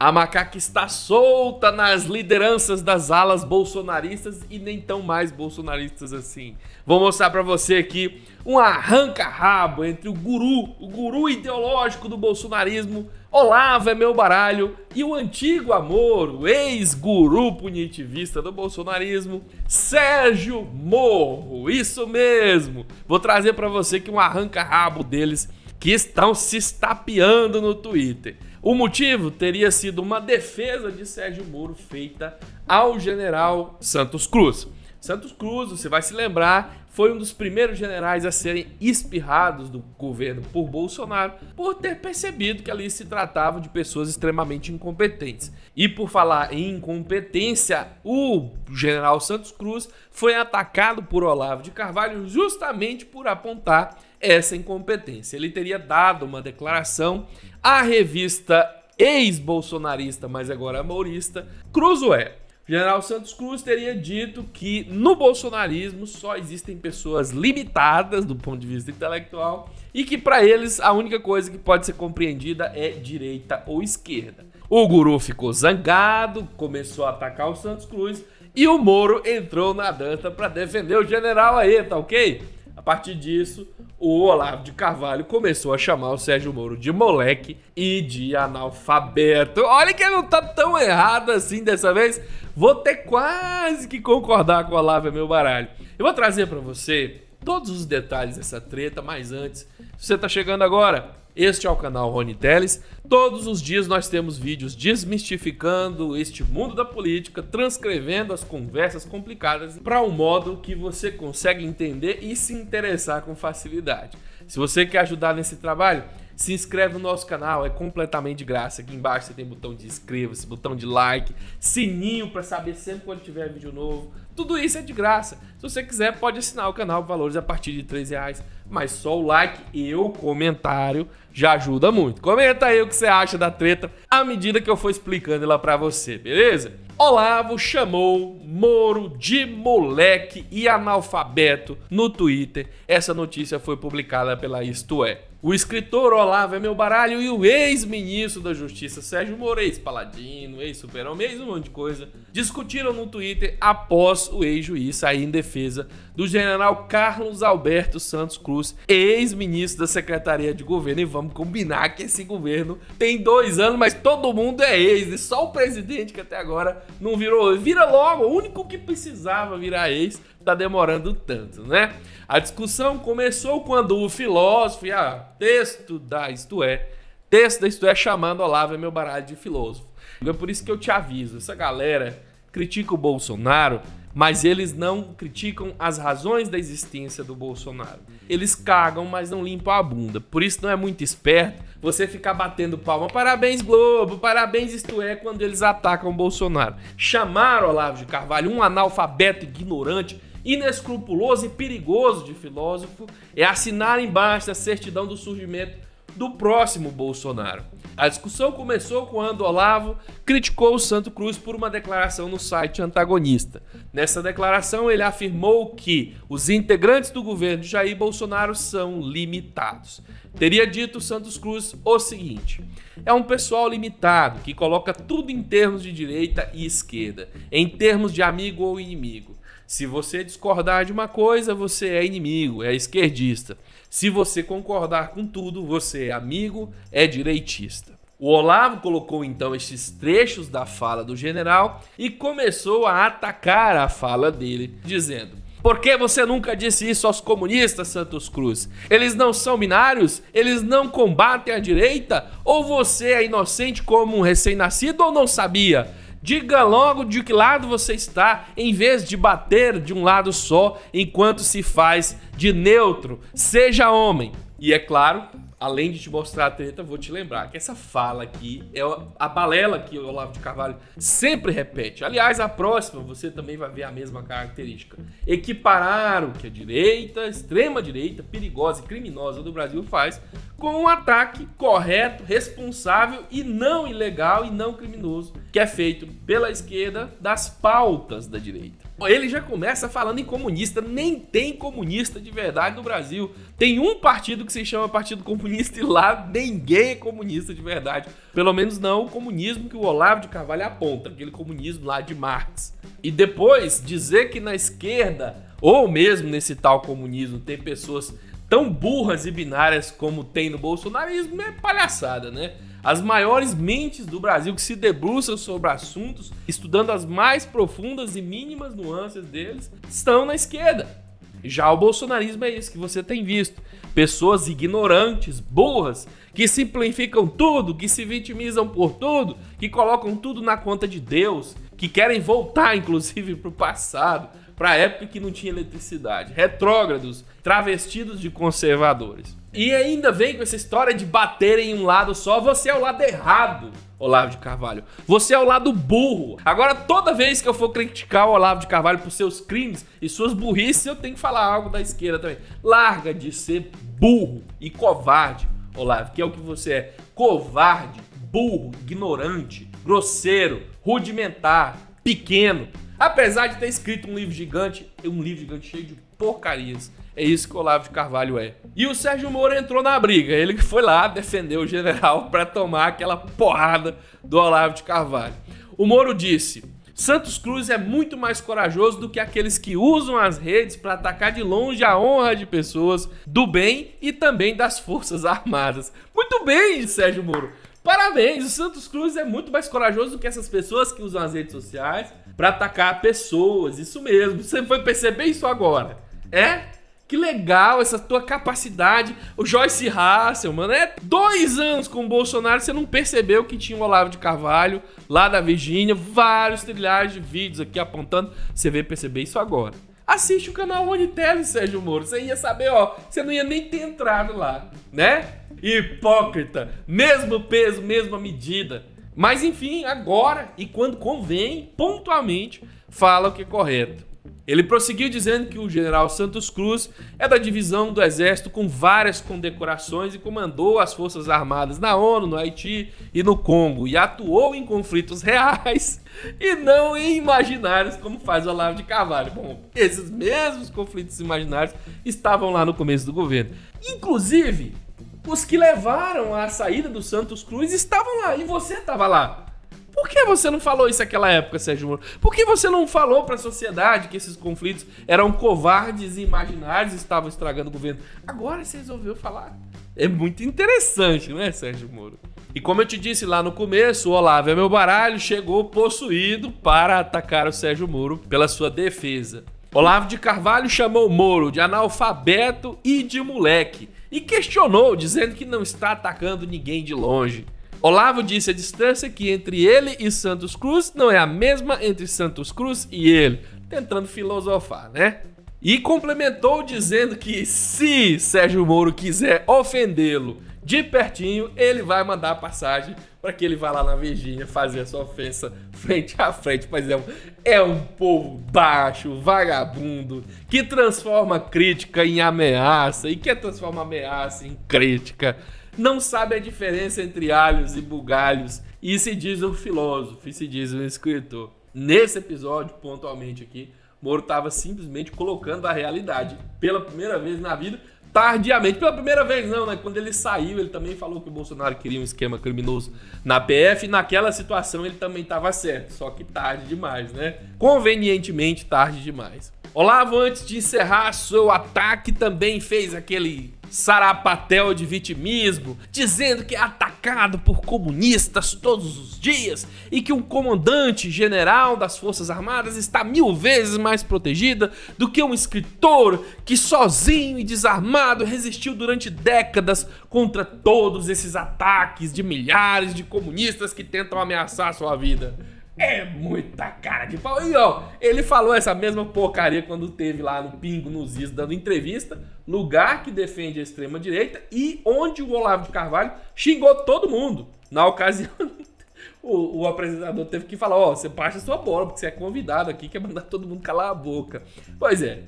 A macaca está solta nas lideranças das alas bolsonaristas e nem tão mais bolsonaristas assim. Vou mostrar para você aqui um arranca-rabo entre o guru, o guru ideológico do bolsonarismo, Olavo é meu baralho, e o antigo amor, o ex-guru punitivista do bolsonarismo, Sérgio Morro. Isso mesmo. Vou trazer para você que um arranca-rabo deles que estão se estapeando no Twitter. O motivo teria sido uma defesa de Sérgio Moro feita ao general Santos Cruz. Santos Cruz, você vai se lembrar, foi um dos primeiros generais a serem espirrados do governo por Bolsonaro por ter percebido que ali se tratava de pessoas extremamente incompetentes. E por falar em incompetência, o general Santos Cruz foi atacado por Olavo de Carvalho justamente por apontar essa incompetência. Ele teria dado uma declaração à revista ex-bolsonarista, mas agora amorista, Cruzoé. General Santos Cruz teria dito que no bolsonarismo só existem pessoas limitadas do ponto de vista intelectual e que para eles a única coisa que pode ser compreendida é direita ou esquerda. O guru ficou zangado, começou a atacar o Santos Cruz e o Moro entrou na dança para defender o general aí, tá ok? A partir disso, o Olavo de Carvalho começou a chamar o Sérgio Moro de moleque e de analfabeto. Olha que ele não tá tão errado assim dessa vez. Vou ter quase que concordar com o Olavo, é meu baralho. Eu vou trazer para você todos os detalhes dessa treta, mas antes, se você tá chegando agora, este é o canal Rony Teles. Todos os dias nós temos vídeos desmistificando este mundo da política, transcrevendo as conversas complicadas para um modo que você consegue entender e se interessar com facilidade. Se você quer ajudar nesse trabalho, se inscreve no nosso canal, é completamente de graça. Aqui embaixo você tem botão de inscreva-se, botão de like, sininho para saber sempre quando tiver vídeo novo. Tudo isso é de graça. Se você quiser, pode assinar o canal valores a partir de R$ reais mas só o like e o comentário já ajuda muito. Comenta aí o que você acha da treta à medida que eu for explicando ela para você, beleza? Olavo chamou Moro de moleque e analfabeto no Twitter. Essa notícia foi publicada pela Isto É. O escritor Olavo é meu baralho e o ex-ministro da Justiça Sérgio Moro, ex-paladino, ex-superhomem, ex um monte de coisa, discutiram no Twitter após o ex-juiz sair em defesa do general Carlos Alberto Santos Cruz, ex-ministro da Secretaria de Governo. E vamos combinar que esse governo tem dois anos, mas todo mundo é ex, e né? só o presidente que até agora não virou. Vira logo, o único que precisava virar ex tá demorando tanto, né? A discussão começou quando o filósofo, e a texto da Isto É, texto da Isto É chamando Olavo é meu baralho de filósofo. É por isso que eu te aviso, essa galera critica o Bolsonaro, mas eles não criticam as razões da existência do Bolsonaro. Eles cagam, mas não limpam a bunda. Por isso não é muito esperto você ficar batendo palma. Parabéns, Globo, parabéns, isto é, quando eles atacam o Bolsonaro. Chamaram Olavo de Carvalho um analfabeto ignorante inescrupuloso e perigoso de filósofo é assinar embaixo a certidão do surgimento do próximo Bolsonaro. A discussão começou quando Olavo criticou o Santo Cruz por uma declaração no site antagonista. Nessa declaração, ele afirmou que os integrantes do governo de Jair Bolsonaro são limitados. Teria dito Santos Cruz o seguinte: é um pessoal limitado que coloca tudo em termos de direita e esquerda, em termos de amigo ou inimigo. Se você discordar de uma coisa, você é inimigo, é esquerdista. Se você concordar com tudo, você é amigo, é direitista. O Olavo colocou então estes trechos da fala do general e começou a atacar a fala dele, dizendo: Por que você nunca disse isso aos comunistas, Santos Cruz? Eles não são binários? Eles não combatem a direita? Ou você é inocente como um recém-nascido ou não sabia? Diga logo de que lado você está, em vez de bater de um lado só enquanto se faz de neutro. Seja homem. E é claro, além de te mostrar a treta, vou te lembrar que essa fala aqui é a balela que o Olavo de Carvalho sempre repete. Aliás, a próxima você também vai ver a mesma característica. Equiparar o que a direita, extrema-direita, perigosa e criminosa do Brasil faz com um ataque correto, responsável e não ilegal e não criminoso que é feito pela esquerda das pautas da direita. Ele já começa falando em comunista, nem tem comunista de verdade no Brasil. Tem um partido que se chama Partido Comunista e lá ninguém é comunista de verdade. Pelo menos não o comunismo que o Olavo de Carvalho aponta, aquele comunismo lá de Marx. E depois dizer que na esquerda, ou mesmo nesse tal comunismo, tem pessoas tão burras e binárias como tem no bolsonarismo é palhaçada, né? As maiores mentes do Brasil que se debruçam sobre assuntos, estudando as mais profundas e mínimas nuances deles, estão na esquerda. Já o bolsonarismo é isso que você tem visto. Pessoas ignorantes, burras, que simplificam tudo, que se vitimizam por tudo, que colocam tudo na conta de Deus, que querem voltar, inclusive, para o passado, para a época que não tinha eletricidade. Retrógrados, travestidos de conservadores. E ainda vem com essa história de bater em um lado só, você é o lado errado. Olavo de Carvalho. Você é o lado burro. Agora, toda vez que eu for criticar o Olavo de Carvalho por seus crimes e suas burrices, eu tenho que falar algo da esquerda também. Larga de ser burro e covarde, Olavo, que é o que você é. Covarde burro, ignorante, grosseiro, rudimentar, pequeno. Apesar de ter escrito um livro gigante, é um livro gigante cheio de porcarias. É isso que o Olavo de Carvalho é. E o Sérgio Moro entrou na briga. Ele que foi lá defender o general para tomar aquela porrada do Olavo de Carvalho. O Moro disse: Santos Cruz é muito mais corajoso do que aqueles que usam as redes para atacar de longe a honra de pessoas do bem e também das Forças Armadas. Muito bem, Sérgio Moro. Parabéns, o Santos Cruz é muito mais corajoso do que essas pessoas que usam as redes sociais para atacar pessoas. Isso mesmo, você foi perceber isso agora. É? Que legal essa tua capacidade. O Joyce Russell, mano, é dois anos com o Bolsonaro, você não percebeu que tinha o Olavo de Carvalho lá da Virgínia, vários trilhares de vídeos aqui apontando. Você veio perceber isso agora assiste o canal Rony Tele, Sérgio Moro. Você ia saber, ó, você não ia nem ter entrado lá, né? Hipócrita, mesmo peso, mesma medida. Mas enfim, agora e quando convém, pontualmente, fala o que é correto. Ele prosseguiu dizendo que o general Santos Cruz é da divisão do Exército com várias condecorações e comandou as Forças Armadas na ONU, no Haiti e no Congo, e atuou em conflitos reais e não em imaginários, como faz o Olavo de Carvalho. Bom, esses mesmos conflitos imaginários estavam lá no começo do governo. Inclusive, os que levaram à saída do Santos Cruz estavam lá, e você estava lá. Por que você não falou isso naquela época, Sérgio Moro? Por que você não falou para a sociedade que esses conflitos eram covardes e imaginários e estavam estragando o governo? Agora você resolveu falar. É muito interessante, né, Sérgio Moro? E como eu te disse lá no começo, o Olavo é meu baralho chegou possuído para atacar o Sérgio Moro pela sua defesa. Olavo de Carvalho chamou Moro de analfabeto e de moleque e questionou, dizendo que não está atacando ninguém de longe. Olavo disse a distância que entre ele e Santos Cruz não é a mesma entre Santos Cruz e ele, tentando filosofar, né? E complementou dizendo que se Sérgio Moro quiser ofendê-lo de pertinho, ele vai mandar a passagem para que ele vá lá na Virgínia fazer essa ofensa frente a frente. Pois é é um povo baixo, vagabundo, que transforma crítica em ameaça e quer transformar ameaça em crítica não sabe a diferença entre alhos e bugalhos e se diz um filósofo, e se diz um escritor. Nesse episódio, pontualmente aqui, Moro estava simplesmente colocando a realidade pela primeira vez na vida, tardiamente. Pela primeira vez, não, né? Quando ele saiu, ele também falou que o Bolsonaro queria um esquema criminoso na PF. E naquela situação, ele também estava certo, só que tarde demais, né? Convenientemente, tarde demais. Olavo, antes de encerrar seu ataque, também fez aquele sarapatel de vitimismo, dizendo que é atacado por comunistas todos os dias e que um comandante general das Forças Armadas está mil vezes mais protegida do que um escritor que sozinho e desarmado resistiu durante décadas contra todos esses ataques de milhares de comunistas que tentam ameaçar sua vida. É muita cara de pau. E ó, ele falou essa mesma porcaria quando teve lá no Pingo, nos Is, dando entrevista. Lugar que defende a extrema-direita e onde o Olavo de Carvalho xingou todo mundo. Na ocasião, o, o, apresentador teve que falar: Ó, você baixa sua bola, porque você é convidado aqui, quer mandar todo mundo calar a boca. Pois é,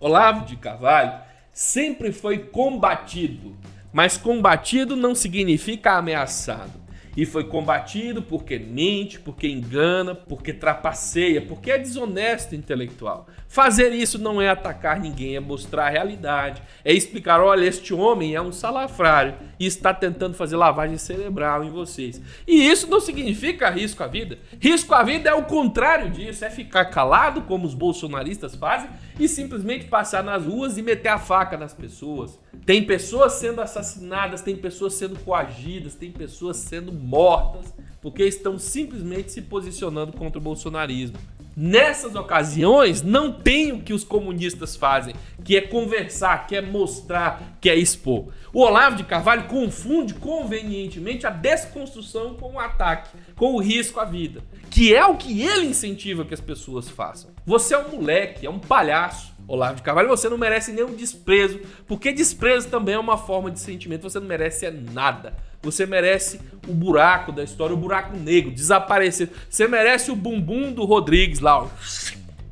Olavo de Carvalho sempre foi combatido, mas combatido não significa ameaçado e foi combatido porque mente, porque engana, porque trapaceia, porque é desonesto intelectual. Fazer isso não é atacar ninguém, é mostrar a realidade, é explicar: olha, este homem é um salafrário e está tentando fazer lavagem cerebral em vocês. E isso não significa risco à vida. Risco à vida é o contrário disso, é ficar calado, como os bolsonaristas fazem e simplesmente passar nas ruas e meter a faca nas pessoas. Tem pessoas sendo assassinadas, tem pessoas sendo coagidas, tem pessoas sendo mortas porque estão simplesmente se posicionando contra o bolsonarismo. Nessas ocasiões, não tem o que os comunistas fazem, que é conversar, que é mostrar, que é expor. O Olavo de Carvalho confunde convenientemente a desconstrução com o ataque, com o risco à vida, que é o que ele incentiva que as pessoas façam. Você é um moleque, é um palhaço. Olavo de Carvalho, você não merece nenhum desprezo, porque desprezo também é uma forma de sentimento, você não merece é nada. Você merece o buraco da história, o buraco negro, desaparecer. Você merece o bumbum do Rodrigues lá, ó,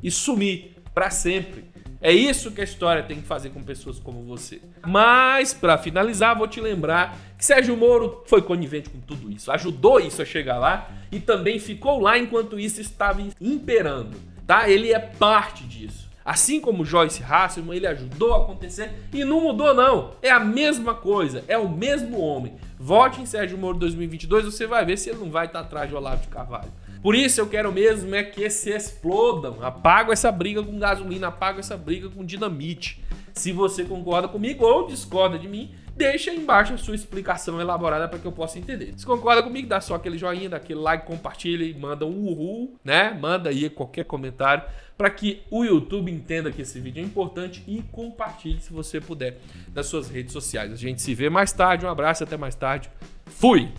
e sumir para sempre. É isso que a história tem que fazer com pessoas como você. Mas, para finalizar, vou te lembrar que Sérgio Moro foi conivente com tudo isso, ajudou isso a chegar lá e também ficou lá enquanto isso estava imperando, tá? Ele é parte disso. Assim como Joyce Hasselman, ele ajudou a acontecer e não mudou não. É a mesma coisa, é o mesmo homem. Vote em Sérgio Moro 2022, você vai ver se ele não vai estar atrás de Olavo de Carvalho. Por isso eu quero mesmo é que se explodam. Apago essa briga com gasolina, apago essa briga com dinamite. Se você concorda comigo ou discorda de mim, deixa aí embaixo a sua explicação elaborada para que eu possa entender. Se concorda comigo, dá só aquele joinha, dá aquele like, compartilha e manda um uhul, né? Manda aí qualquer comentário para que o YouTube entenda que esse vídeo é importante e compartilhe se você puder nas suas redes sociais. A gente se vê mais tarde, um abraço, até mais tarde. Fui!